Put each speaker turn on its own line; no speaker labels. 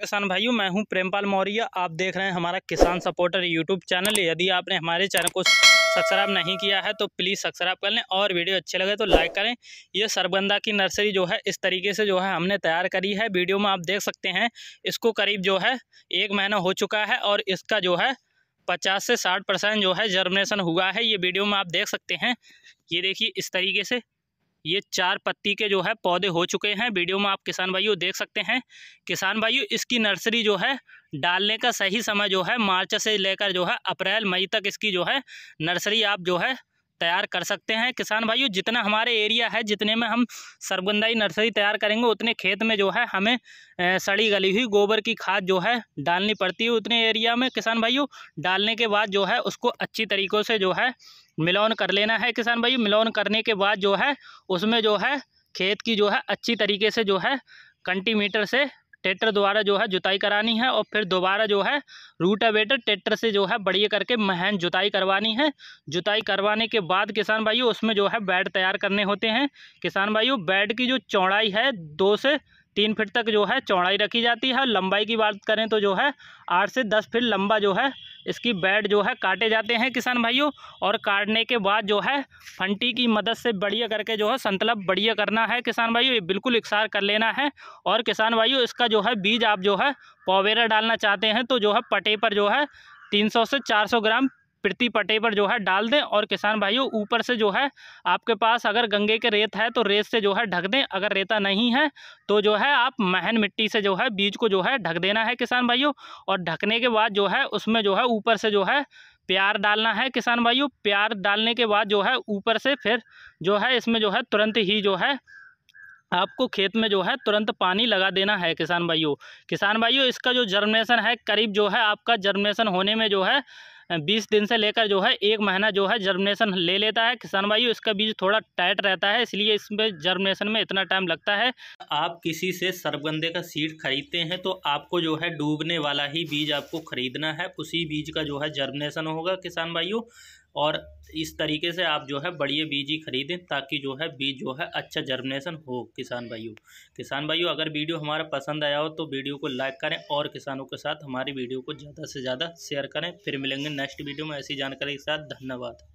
किसान भाइयों मैं हूं प्रेमपाल मौर्य आप देख रहे हैं हमारा किसान सपोर्टर यूट्यूब चैनल यदि आपने हमारे चैनल को सब्सक्राइब नहीं किया है तो प्लीज़ सब्सक्राइब कर लें और वीडियो अच्छे लगे तो लाइक करें ये सरबंदा की नर्सरी जो है इस तरीके से जो है हमने तैयार करी है वीडियो में आप देख सकते हैं इसको करीब जो है एक महीना हो चुका है और इसका जो है पचास से साठ परसेंट जो है जर्मिनेशन हुआ है ये वीडियो में आप देख सकते हैं ये देखिए इस तरीके से ये चार पत्ती के जो है पौधे हो चुके हैं वीडियो में आप किसान भाइयों देख सकते हैं किसान भाइयों इसकी नर्सरी जो है डालने का सही समय जो है मार्च से लेकर जो है अप्रैल मई तक इसकी जो है नर्सरी आप जो है तैयार कर सकते हैं किसान भाइयों जितना हमारे एरिया है जितने में हम सरगुंदाई नर्सरी तैयार करेंगे उतने खेत में जो है हमें सड़ी गली हुई गोबर की खाद जो है डालनी पड़ती है उतने एरिया में किसान भाइयों डालने के बाद जो है उसको अच्छी तरीक़ों से जो है मिलान कर लेना है किसान भाई मिलान करने के बाद जो है उसमें जो है खेत की जो है अच्छी तरीके से जो है कंटीमीटर से ट्रैक्टर द्वारा जो है जुताई करानी है और फिर दोबारा जो है रूटावेटर ट्रैक्टर से जो है बढ़िया करके महन जुताई करवानी है जुताई करवाने के बाद किसान भाइयों उसमें जो है बेड तैयार करने होते हैं किसान भाइयों बेड की जो चौड़ाई है दो से तीन फीट तक जो है चौड़ाई रखी जाती है लंबाई की बात करें तो जो है आठ से दस फीट लंबा जो है इसकी बैड जो है काटे जाते हैं किसान भाइयों और काटने के बाद जो है फंटी की मदद से बढ़िया करके जो है संतलब बढ़िया करना है किसान भाइयों ये बिल्कुल इकसार कर लेना है और किसान भाइयों इसका जो है बीज आप जो है पोवेरा डालना चाहते हैं तो जो है पटे पर जो है तीन सौ से चार सौ ग्राम प्रति पटे पर जो है डाल दें और किसान भाइयों ऊपर से जो है आपके पास अगर गंगे के रेत है तो रेत से जो है ढक दें अगर रेता नहीं है तो जो है आप महन मिट्टी से जो है बीज को जो है ढक देना है किसान भाइयों और ढकने के बाद जो है उसमें जो है ऊपर से जो है प्यार डालना है किसान भाइयों प्यार डालने के बाद जो है ऊपर से फिर जो है इसमें जो है तुरंत ही जो है आपको खेत में जो है तुरंत पानी लगा देना है किसान भाइयों किसान भाइयों इसका जो जर्मिनेशन है करीब जो है आपका जर्मिनेशन होने में जो है बीस दिन से लेकर जो है एक महीना जो है जर्मिनेशन ले लेता है किसान भाई इसका बीज थोड़ा टाइट रहता है इसलिए इसमें जर्मिनेशन में इतना टाइम लगता है आप किसी से सरगंदे का सीड खरीदते हैं तो आपको जो है डूबने वाला ही बीज आपको खरीदना है उसी बीज का जो है जर्मिनेशन होगा किसान भाइयों और इस तरीके से आप जो है बढ़िया बीज ही खरीदें ताकि जो है बीज जो है अच्छा जर्मिनेशन हो किसान भाइयों किसान भाइयों अगर वीडियो हमारा पसंद आया हो तो वीडियो को लाइक करें और किसानों के साथ हमारी वीडियो को ज़्यादा से ज़्यादा शेयर करें फिर मिलेंगे नेक्स्ट वीडियो में ऐसी जानकारी के साथ धन्यवाद